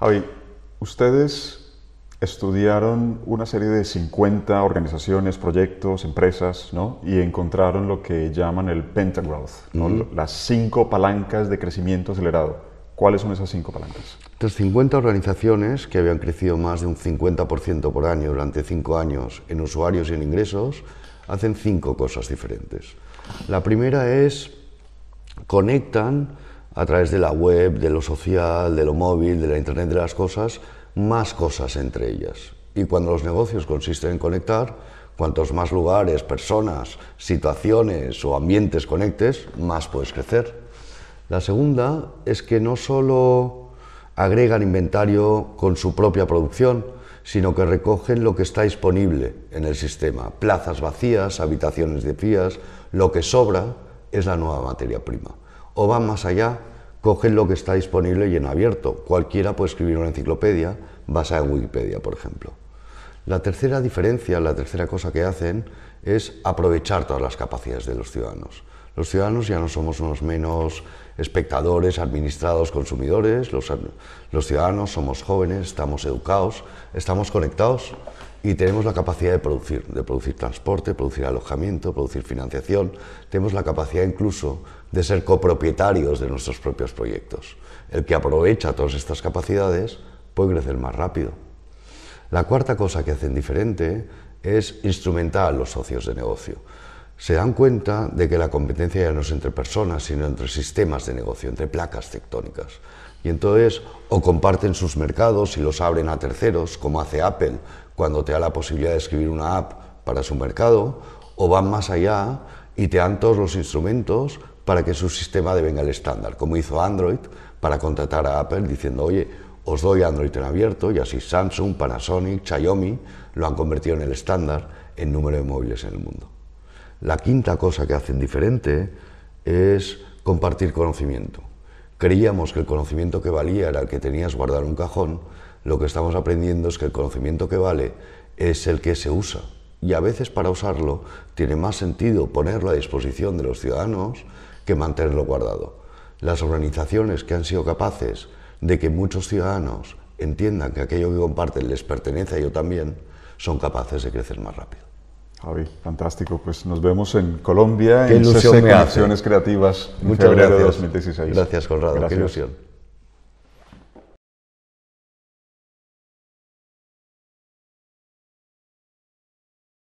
Javi, ustedes estudiaron una serie de 50 organizaciones, proyectos, empresas, ¿no? Y encontraron lo que llaman el Pentagrowth, ¿no? las cinco palancas de crecimiento acelerado. ¿Cuáles son esas cinco palancas? Entonces, 50 organizaciones que habían crecido más de un 50% por año durante cinco años en usuarios y en ingresos, hacen cinco cosas diferentes. La primera es conectan a través de la web, de lo social, de lo móvil, de la Internet de las cosas, más cosas entre ellas. Y cuando los negocios consisten en conectar, cuantos más lugares, personas, situaciones o ambientes conectes, más puedes crecer. La segunda es que no solo agregan inventario con su propia producción, sino que recogen lo que está disponible en el sistema. Plazas vacías, habitaciones de frías, lo que sobra es la nueva materia prima o van más allá, cogen lo que está disponible y en abierto. Cualquiera puede escribir una enciclopedia basada en Wikipedia, por ejemplo. La tercera diferencia, la tercera cosa que hacen es aprovechar todas las capacidades de los ciudadanos. Los ciudadanos ya no somos unos menos espectadores, administrados, consumidores, los, los ciudadanos somos jóvenes, estamos educados, estamos conectados y tenemos la capacidad de producir, de producir transporte, producir alojamiento, producir financiación, tenemos la capacidad incluso de ser copropietarios de nuestros propios proyectos. El que aprovecha todas estas capacidades puede crecer más rápido. La cuarta cosa que hacen diferente es instrumentar a los socios de negocio. Se dan cuenta de que la competencia ya no es entre personas, sino entre sistemas de negocio, entre placas tectónicas. Y entonces o comparten sus mercados y los abren a terceros, como hace Apple, cuando te da la posibilidad de escribir una app para su mercado, o van más allá y te dan todos los instrumentos para que su sistema devenga el estándar, como hizo Android para contratar a Apple diciendo, oye, os doy Android en abierto, y así Samsung, Panasonic, Xiaomi lo han convertido en el estándar en número de móviles en el mundo. La quinta cosa que hacen diferente es compartir conocimiento. Creíamos que el conocimiento que valía era el que tenías guardado en un cajón, lo que estamos aprendiendo es que el conocimiento que vale es el que se usa. Y a veces para usarlo tiene más sentido ponerlo a disposición de los ciudadanos, mantenerlo guardado. Las organizaciones que han sido capaces de que muchos ciudadanos entiendan que aquello que comparten les pertenece a yo también, son capaces de crecer más rápido. Javi, fantástico. Pues nos vemos en Colombia en CSEC, Acciones Creativas en Muchas febrero gracias. de 2016. Gracias, Conrado. Qué ilusión.